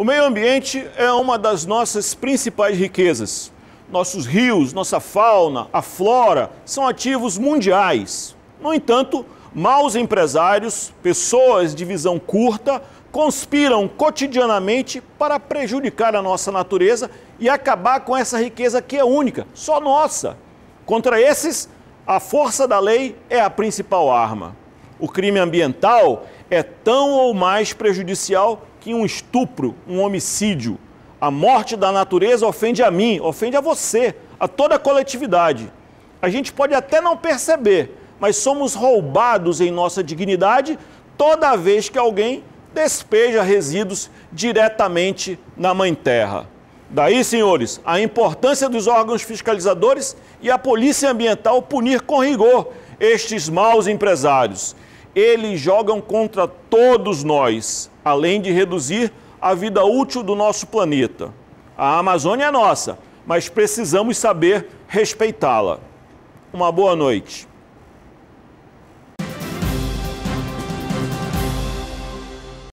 O meio ambiente é uma das nossas principais riquezas. Nossos rios, nossa fauna, a flora são ativos mundiais. No entanto, maus empresários, pessoas de visão curta, conspiram cotidianamente para prejudicar a nossa natureza e acabar com essa riqueza que é única, só nossa. Contra esses, a força da lei é a principal arma. O crime ambiental é tão ou mais prejudicial que um estupro, um homicídio, a morte da natureza ofende a mim, ofende a você, a toda a coletividade. A gente pode até não perceber, mas somos roubados em nossa dignidade toda vez que alguém despeja resíduos diretamente na Mãe Terra. Daí, senhores, a importância dos órgãos fiscalizadores e a polícia ambiental punir com rigor estes maus empresários eles jogam contra todos nós, além de reduzir a vida útil do nosso planeta. A Amazônia é nossa, mas precisamos saber respeitá-la. Uma boa noite.